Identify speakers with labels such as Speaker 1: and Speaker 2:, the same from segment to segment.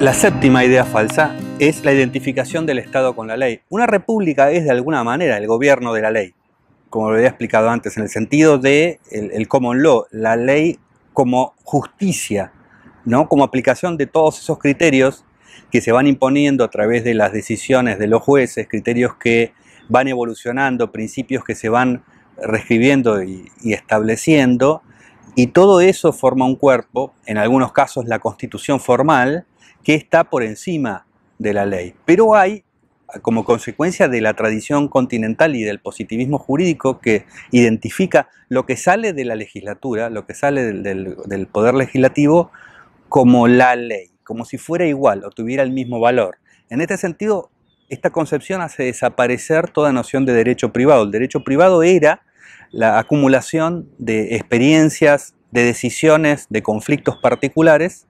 Speaker 1: La séptima idea falsa es la identificación del Estado con la ley. Una república es de alguna manera el gobierno de la ley, como lo había explicado antes, en el sentido de el, common law, la ley como justicia, ¿no? como aplicación de todos esos criterios que se van imponiendo a través de las decisiones de los jueces, criterios que van evolucionando, principios que se van reescribiendo y estableciendo, y todo eso forma un cuerpo, en algunos casos la constitución formal, que está por encima de la ley. Pero hay, como consecuencia de la tradición continental y del positivismo jurídico que identifica lo que sale de la legislatura, lo que sale del, poder legislativo, como la ley, como si fuera igual o tuviera el mismo valor. En este sentido, esta concepción hace desaparecer toda noción de derecho privado. El derecho privado era la acumulación de experiencias, de decisiones, de conflictos particulares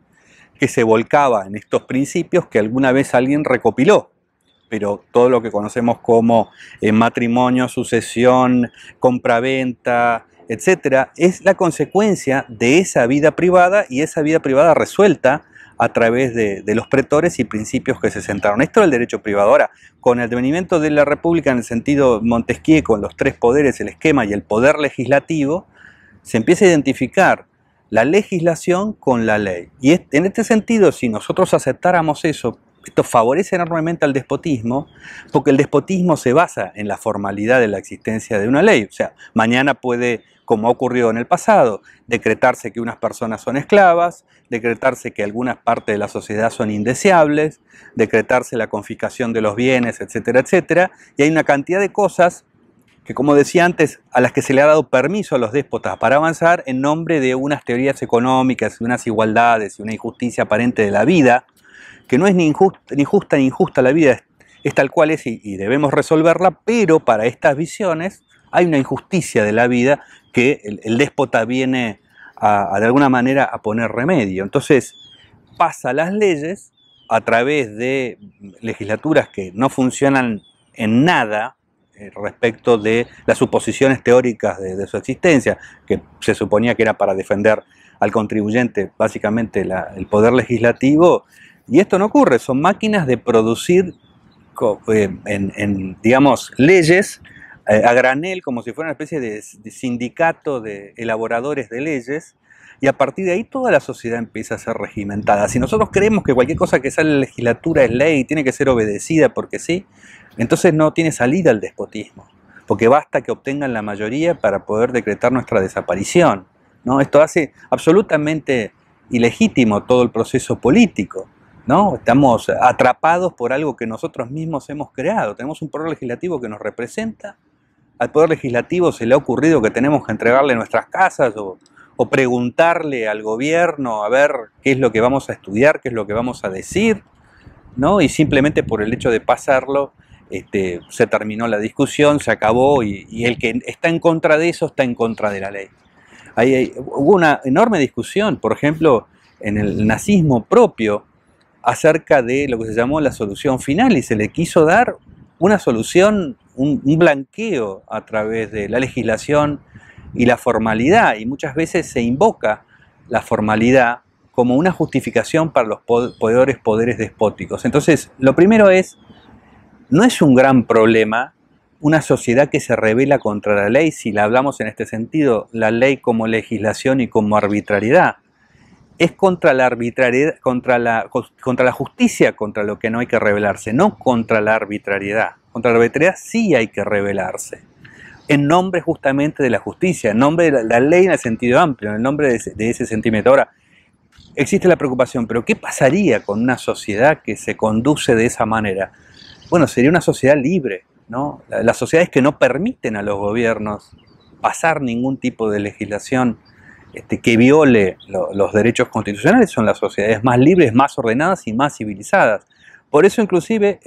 Speaker 1: que se volcaba en estos principios que alguna vez alguien recopiló, pero todo lo que conocemos como eh, matrimonio, sucesión, compraventa, etcétera, es la consecuencia de esa vida privada y esa vida privada resuelta a través de, los pretores y principios que se centraron. Esto es el derecho privado. Ahora, con el devenimiento de la República en el sentido Montesquieu, con los tres poderes, el esquema y el poder legislativo, se empieza a identificar la legislación con la ley. Y en este sentido, si nosotros aceptáramos eso, esto favorece enormemente al despotismo, porque el despotismo se basa en la formalidad de la existencia de una ley. O sea, mañana puede como ha ocurrido en el pasado, decretarse que unas personas son esclavas, decretarse que algunas partes de la sociedad son indeseables, decretarse la confiscación de los bienes, etcétera, etcétera. Y hay una cantidad de cosas que, como decía antes, a las que se le ha dado permiso a los déspotas para avanzar en nombre de unas teorías económicas, unas igualdades y una injusticia aparente de la vida, que no es ni, ni justa ni injusta la vida, es tal cual es y debemos resolverla, pero para estas visiones hay una injusticia de la vida que el, déspota viene de alguna manera a poner remedio. Entonces pasa las leyes a través de legislaturas que no funcionan en nada eh, respecto de las suposiciones teóricas de, su existencia, que se suponía que era para defender al contribuyente básicamente el poder legislativo, y esto no ocurre, son máquinas de producir eh, en, digamos, leyes a granel, como si fuera una especie de, sindicato de elaboradores de leyes, y a partir de ahí toda la sociedad empieza a ser regimentada. Si nosotros creemos que cualquier cosa que sale de la legislatura es ley y tiene que ser obedecida porque sí, entonces no tiene salida el despotismo, porque basta que obtengan la mayoría para poder decretar nuestra desaparición. ¿no? Esto hace absolutamente ilegítimo todo el proceso político. ¿no? Estamos atrapados por algo que nosotros mismos hemos creado. Tenemos un poder legislativo que nos representa al Poder Legislativo se le ha ocurrido que tenemos que entregarle nuestras casas o, preguntarle al gobierno a ver qué es lo que vamos a estudiar, qué es lo que vamos a decir, ¿no? Y simplemente por el hecho de pasarlo, este, se terminó la discusión, se acabó y, el que está en contra de eso está en contra de la ley. hay, hubo una enorme discusión, por ejemplo, en el nazismo propio, acerca de lo que se llamó la solución final y se le quiso dar una solución un, blanqueo a través de la legislación y la formalidad, y muchas veces se invoca la formalidad como una justificación para los poderes, poderes despóticos. Entonces, lo primero es, no es un gran problema una sociedad que se revela contra la ley, si la hablamos en este sentido, la ley como legislación y como arbitrariedad. Es contra la arbitrariedad, contra la, contra la justicia, contra lo que no hay que revelarse, no contra la arbitrariedad. Contra la arbitrariedad sí hay que rebelarse. En nombre justamente de la justicia, en nombre de la, ley en el sentido amplio, en nombre de ese, sentimiento. Ahora, existe la preocupación, pero ¿qué pasaría con una sociedad que se conduce de esa manera? Bueno, sería una sociedad libre, ¿no? Las sociedades que no permiten a los gobiernos pasar ningún tipo de legislación este, que viole los derechos constitucionales son las sociedades más libres, más ordenadas y más civilizadas. Por eso inclusive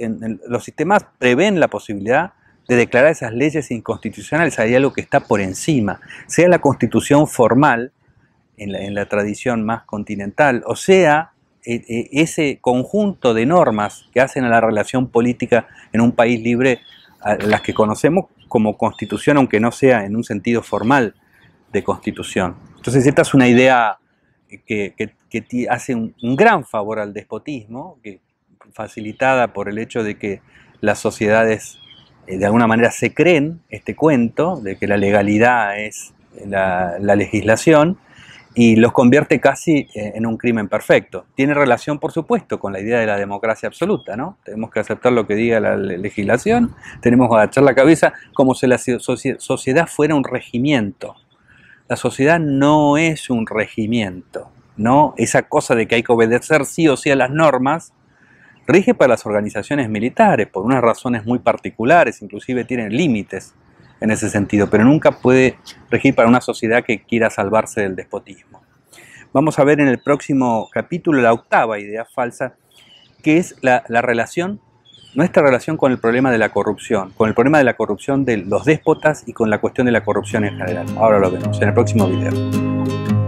Speaker 1: los sistemas prevén la posibilidad de declarar esas leyes inconstitucionales. Hay algo que está por encima, sea la constitución formal, en la, tradición más continental, o sea e, e, ese conjunto de normas que hacen a la relación política en un país libre, las que conocemos como constitución, aunque no sea en un sentido formal de constitución. Entonces, esta es una idea que, hace un, un, gran favor al despotismo, que facilitada por el hecho de que las sociedades eh, de alguna manera se creen este cuento de que la legalidad es la, legislación y los convierte casi eh, en un crimen perfecto. Tiene relación, por supuesto, con la idea de la democracia absoluta, ¿no? Tenemos que aceptar lo que diga la legislación, tenemos que agachar la cabeza como si la sociedad fuera un regimiento. La sociedad no es un regimiento, ¿no? Esa cosa de que hay que obedecer sí o sí a las normas, rige para las organizaciones militares por unas razones muy particulares, inclusive tienen límites en ese sentido, pero nunca puede regir para una sociedad que quiera salvarse del despotismo. Vamos a ver en el próximo capítulo la octava idea falsa, que es la, relación, nuestra relación con el problema de la corrupción, con el problema de la corrupción de los déspotas y con la cuestión de la corrupción en general. Ahora lo vemos en el próximo video.